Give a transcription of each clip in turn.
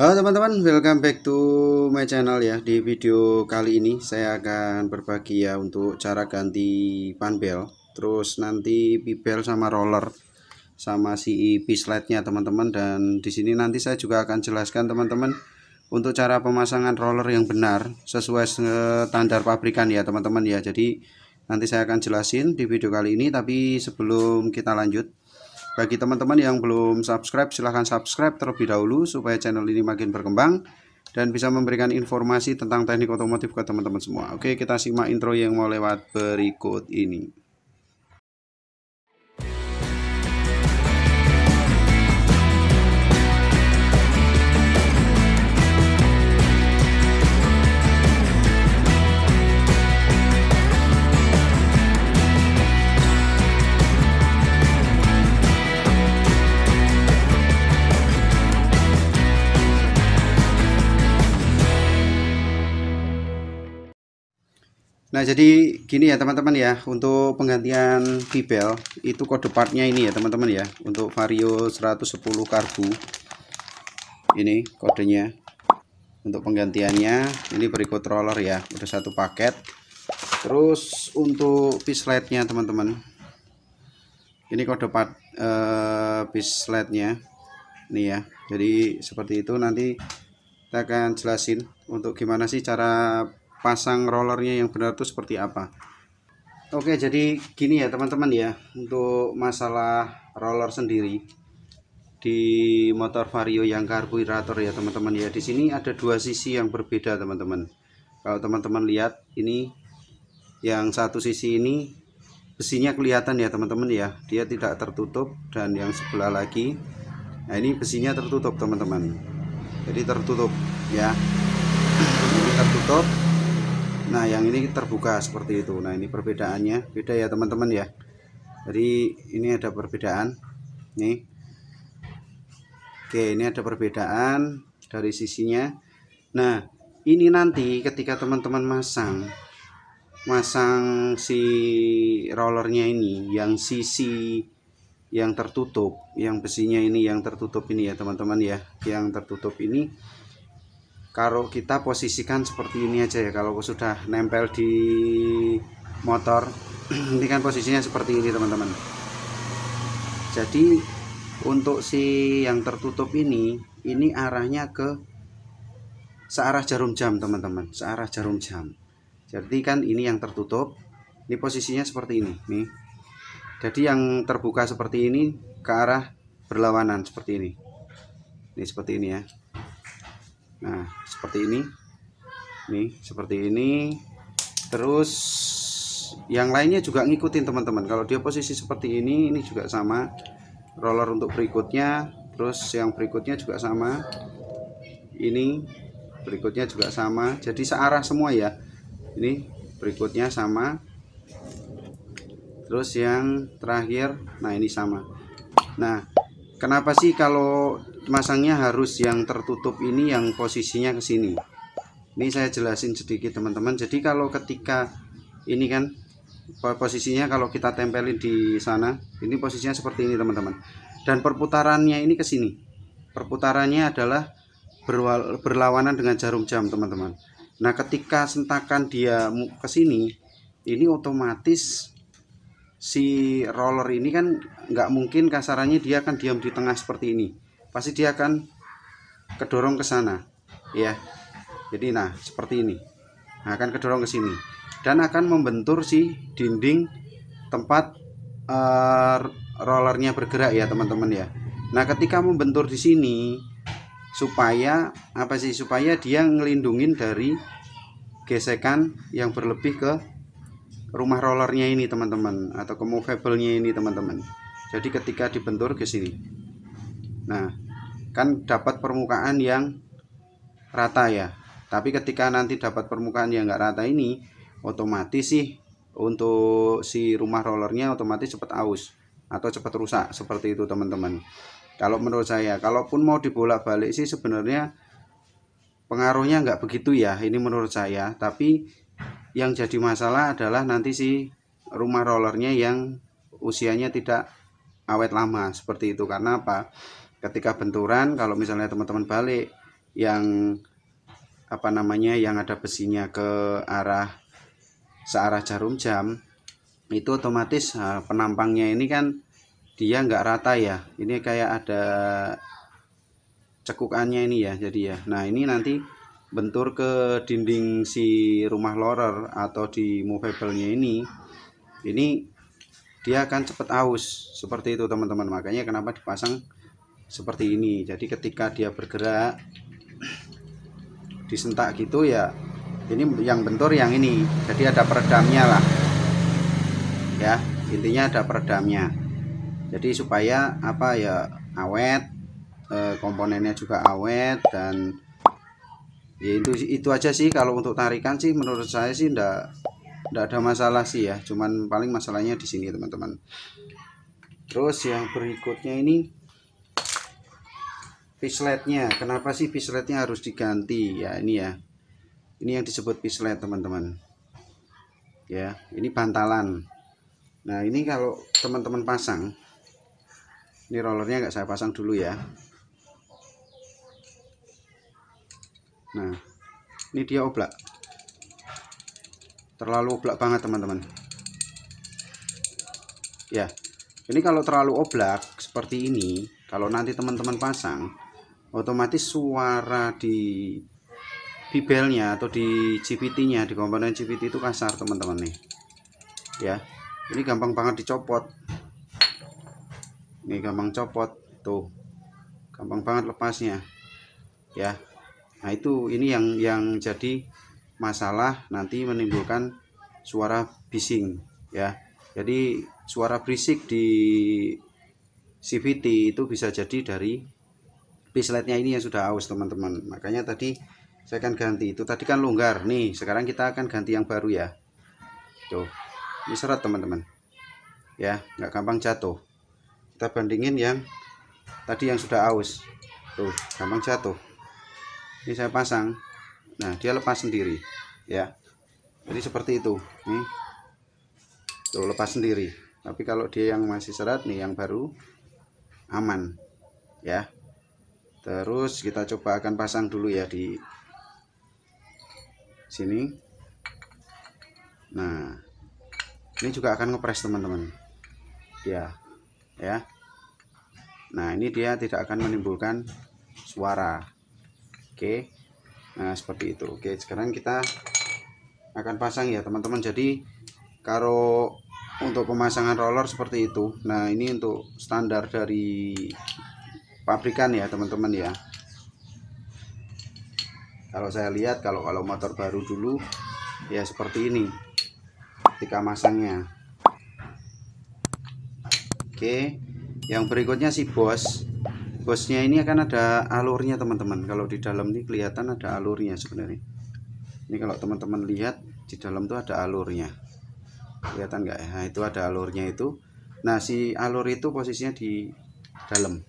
Halo teman-teman, welcome back to my channel ya. Di video kali ini saya akan berbagi ya untuk cara ganti pan bel, terus nanti pipel sama roller sama si e nya teman-teman dan di sini nanti saya juga akan jelaskan teman-teman untuk cara pemasangan roller yang benar sesuai standar pabrikan ya teman-teman ya. Jadi nanti saya akan jelasin di video kali ini tapi sebelum kita lanjut bagi teman-teman yang belum subscribe, silahkan subscribe terlebih dahulu supaya channel ini makin berkembang dan bisa memberikan informasi tentang teknik otomotif ke teman-teman semua. Oke, kita simak intro yang mau lewat berikut ini. Nah jadi gini ya teman-teman ya untuk penggantian pipel itu kode partnya ini ya teman-teman ya untuk vario 110 karbu ini kodenya untuk penggantiannya ini berikut roller ya udah satu paket terus untuk pisletnya teman-teman ini kode part eh, pisletnya ini ya jadi seperti itu nanti kita akan jelasin untuk gimana sih cara pasang rollernya yang benar itu seperti apa Oke jadi gini ya teman-teman ya untuk masalah roller sendiri di motor vario yang karburator ya teman-teman ya di sini ada dua sisi yang berbeda teman-teman kalau teman-teman lihat ini yang satu sisi ini besinya kelihatan ya teman-teman ya dia tidak tertutup dan yang sebelah lagi nah ini besinya tertutup teman-teman jadi tertutup ya ini tertutup nah yang ini terbuka seperti itu nah ini perbedaannya beda ya teman-teman ya jadi ini ada perbedaan nih oke ini ada perbedaan dari sisinya nah ini nanti ketika teman-teman masang masang si rollernya ini yang sisi yang tertutup yang besinya ini yang tertutup ini ya teman-teman ya yang tertutup ini kalau kita posisikan seperti ini aja ya kalau sudah nempel di motor ini kan posisinya seperti ini teman-teman jadi untuk si yang tertutup ini ini arahnya ke searah jarum jam teman-teman searah jarum jam jadi kan ini yang tertutup ini posisinya seperti ini nih jadi yang terbuka seperti ini ke arah berlawanan seperti ini ini seperti ini ya nah seperti ini nih seperti ini terus yang lainnya juga ngikutin teman-teman kalau dia posisi seperti ini ini juga sama roller untuk berikutnya terus yang berikutnya juga sama ini berikutnya juga sama jadi searah semua ya ini berikutnya sama terus yang terakhir nah ini sama nah kenapa sih kalau masangnya harus yang tertutup ini yang posisinya ke sini ini saya jelasin sedikit teman-teman jadi kalau ketika ini kan posisinya kalau kita tempelin di sana ini posisinya seperti ini teman-teman dan perputarannya ini ke sini perputarannya adalah berlawanan dengan jarum jam teman-teman nah ketika sentakan dia ke sini ini otomatis si roller ini kan nggak mungkin kasarannya dia akan diam di tengah seperti ini pasti dia akan kedorong ke sana ya jadi nah seperti ini nah, akan kedorong ke sini dan akan membentur si dinding tempat uh, rollernya bergerak ya teman-teman ya nah ketika membentur di sini supaya apa sih supaya dia ngelindungin dari gesekan yang berlebih ke rumah rollernya ini teman-teman atau ke movable-nya ini teman-teman jadi ketika dibentur ke sini Nah, kan dapat permukaan yang rata ya. Tapi ketika nanti dapat permukaan yang nggak rata ini, otomatis sih untuk si rumah rollernya otomatis cepat aus atau cepat rusak seperti itu teman-teman. Kalau menurut saya, kalaupun mau dibolak-balik sih sebenarnya pengaruhnya nggak begitu ya. Ini menurut saya. Tapi yang jadi masalah adalah nanti si rumah rollernya yang usianya tidak awet lama seperti itu karena apa ketika benturan kalau misalnya teman-teman balik yang apa namanya yang ada besinya ke arah searah jarum jam itu otomatis penampangnya ini kan dia nggak rata ya ini kayak ada cekukannya ini ya jadi ya nah ini nanti bentur ke dinding si rumah lorer atau di movable-nya ini ini dia akan cepat aus seperti itu teman-teman makanya kenapa dipasang seperti ini jadi ketika dia bergerak disentak gitu ya ini yang bentur yang ini jadi ada peredamnya lah ya intinya ada peredamnya jadi supaya apa ya awet eh, komponennya juga awet dan ya itu itu aja sih kalau untuk tarikan sih menurut saya sih ndak ndak ada masalah sih ya cuman paling masalahnya di sini teman-teman terus yang berikutnya ini pisletnya, kenapa sih pisletnya harus diganti? Ya ini ya, ini yang disebut pislet teman-teman. Ya, ini bantalan. Nah ini kalau teman-teman pasang, ini rollernya nggak saya pasang dulu ya. Nah, ini dia oblak. Terlalu oblak banget teman-teman. Ya, ini kalau terlalu oblak seperti ini, kalau nanti teman-teman pasang, otomatis suara di bibelnya atau di GPT-nya di komponen GPT itu kasar teman-teman nih ya ini gampang banget dicopot ini gampang copot tuh gampang banget lepasnya ya nah itu ini yang yang jadi masalah nanti menimbulkan suara bising ya jadi suara berisik di CVT itu bisa jadi dari pisletnya ini yang sudah aus teman-teman makanya tadi saya akan ganti itu tadi kan longgar nih sekarang kita akan ganti yang baru ya tuh ini serat teman-teman ya nggak gampang jatuh kita bandingin yang tadi yang sudah aus tuh gampang jatuh ini saya pasang nah dia lepas sendiri ya jadi seperti itu nih tuh lepas sendiri tapi kalau dia yang masih serat nih yang baru aman ya terus kita coba akan pasang dulu ya di sini nah ini juga akan ngepres teman-teman ya ya nah ini dia tidak akan menimbulkan suara oke nah seperti itu oke sekarang kita akan pasang ya teman-teman jadi karo untuk pemasangan roller seperti itu nah ini untuk standar dari pabrikan ya teman-teman ya kalau saya lihat kalau kalau motor baru dulu ya seperti ini ketika masangnya oke yang berikutnya si bos bosnya ini akan ada alurnya teman-teman kalau di dalam ini kelihatan ada alurnya sebenarnya ini kalau teman-teman lihat di dalam tuh ada alurnya kelihatan nggak nah itu ada alurnya itu nah si alur itu posisinya di dalam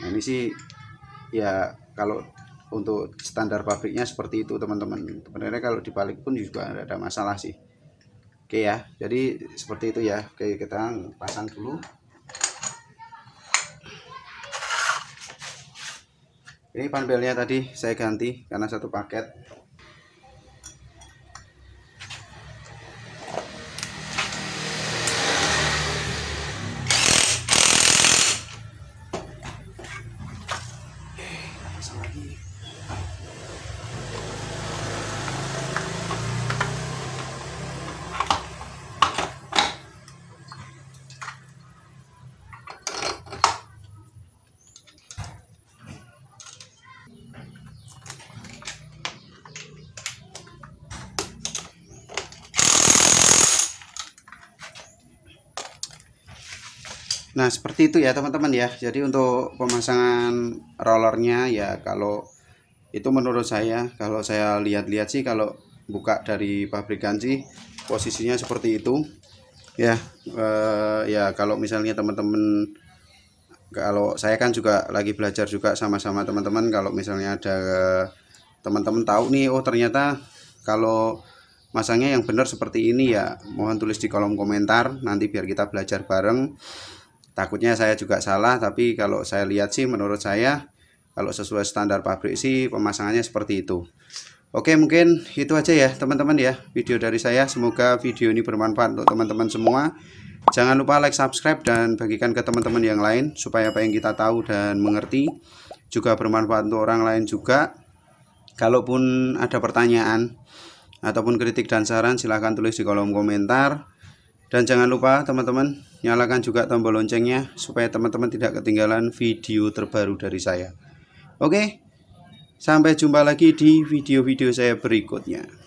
nah, ini sih ya kalau untuk standar pabriknya seperti itu teman-teman sebenarnya kalau dibalik pun juga ada masalah sih oke ya jadi seperti itu ya oke kita pasang dulu ini panelnya tadi saya ganti karena satu paket Nah seperti itu ya teman-teman ya. Jadi untuk pemasangan rollernya ya kalau itu menurut saya kalau saya lihat-lihat sih kalau buka dari pabrikan sih posisinya seperti itu ya eh, ya kalau misalnya teman-teman kalau saya kan juga lagi belajar juga sama-sama teman-teman kalau misalnya ada teman-teman tahu nih oh ternyata kalau masangnya yang benar seperti ini ya mohon tulis di kolom komentar nanti biar kita belajar bareng takutnya saya juga salah tapi kalau saya lihat sih menurut saya kalau sesuai standar pabrik sih pemasangannya seperti itu Oke mungkin itu aja ya teman-teman ya video dari saya semoga video ini bermanfaat untuk teman-teman semua Jangan lupa like, subscribe, dan bagikan ke teman-teman yang lain supaya apa yang kita tahu dan mengerti juga bermanfaat untuk orang lain juga. Kalaupun ada pertanyaan ataupun kritik dan saran silahkan tulis di kolom komentar. Dan jangan lupa teman-teman nyalakan juga tombol loncengnya supaya teman-teman tidak ketinggalan video terbaru dari saya. Oke, sampai jumpa lagi di video-video saya berikutnya.